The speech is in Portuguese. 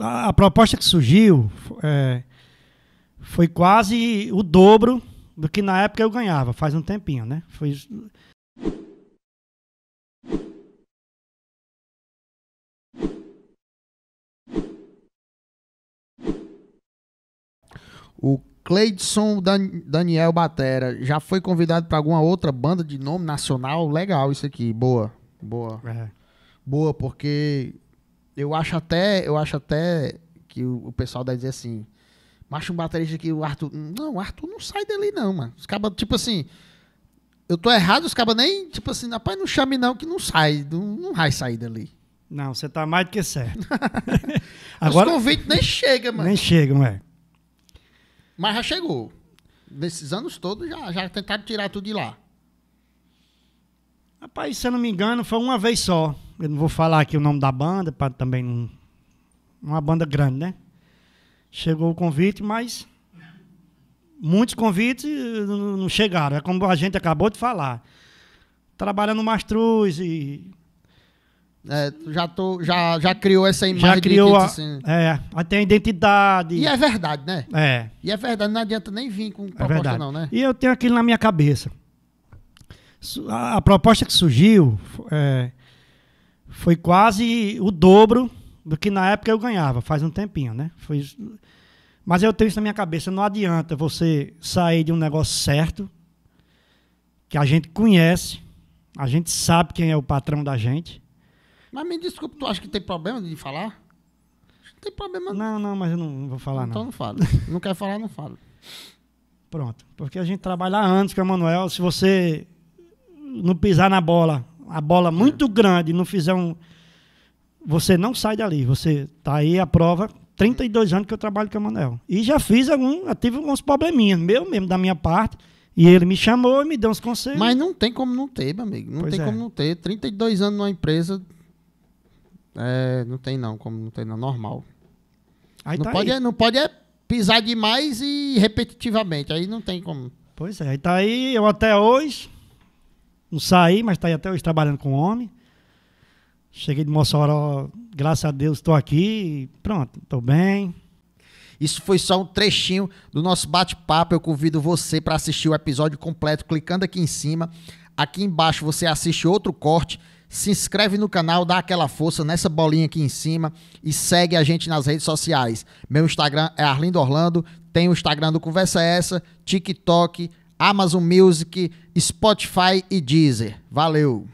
a proposta que surgiu é, foi quase o dobro do que na época eu ganhava, faz um tempinho, né? Foi... O Cleidson Dan Daniel Batera já foi convidado para alguma outra banda de nome nacional? Legal isso aqui, boa, boa. É. Boa, porque eu acho até, eu acho até que o, o pessoal deve dizer assim, macho um baterista que o Arthur, não, o Arthur não sai dali não, mano. Os cabas, tipo assim, eu tô errado, os cabas nem, tipo assim, rapaz, não chame não que não sai, não, não vai sair dali. Não, você tá mais do que certo. Agora, os convites nem chega, mano. Nem chegam, é. Mas já chegou. Nesses anos todos já, já tentaram tirar tudo de lá. Rapaz, se eu não me engano, foi uma vez só. Eu não vou falar aqui o nome da banda, para também não. Uma banda grande, né? Chegou o convite, mas muitos convites eh, não chegaram. É como a gente acabou de falar. Trabalhando no Mastruz e. É, já, tô, já, já criou essa imagem já criou a, assim. É, até a identidade. E é verdade, né? É. E é verdade, não adianta nem vir com é proposta, é verdade. não, né? E eu tenho aquilo na minha cabeça. A, a proposta que surgiu é, foi quase o dobro do que na época eu ganhava, faz um tempinho, né? Foi... Mas eu tenho isso na minha cabeça, não adianta você sair de um negócio certo, que a gente conhece, a gente sabe quem é o patrão da gente. Mas me desculpe tu acha que tem problema de falar? Não tem problema. Não, não, mas eu não vou falar, então, não. Então não falo. não quer falar, não falo. Pronto. Porque a gente trabalha antes com o Manuel. Se você não pisar na bola a bola é. muito grande, não fizer um. Você não sai dali. Você tá aí a prova. 32 anos que eu trabalho com o Manuel. E já fiz algum, já tive alguns probleminhas, meu mesmo, da minha parte. E ele me chamou e me deu uns conselhos. Mas não tem como não ter, meu amigo. Não pois tem é. como não ter. 32 anos numa empresa. É, não tem não, como não tem não. Normal. Aí não, tá pode, é, não pode é pisar demais e repetitivamente. Aí não tem como. Pois é, aí tá aí, eu até hoje não saí, mas está aí até hoje trabalhando com homem. Cheguei de Mossoró, graças a Deus estou aqui, pronto, estou bem. Isso foi só um trechinho do nosso bate-papo. Eu convido você para assistir o episódio completo clicando aqui em cima. Aqui embaixo você assiste outro corte. Se inscreve no canal, dá aquela força nessa bolinha aqui em cima e segue a gente nas redes sociais. Meu Instagram é Arlindo Orlando, tem o Instagram do Conversa Essa, TikTok, Amazon Music, Spotify e Deezer. Valeu!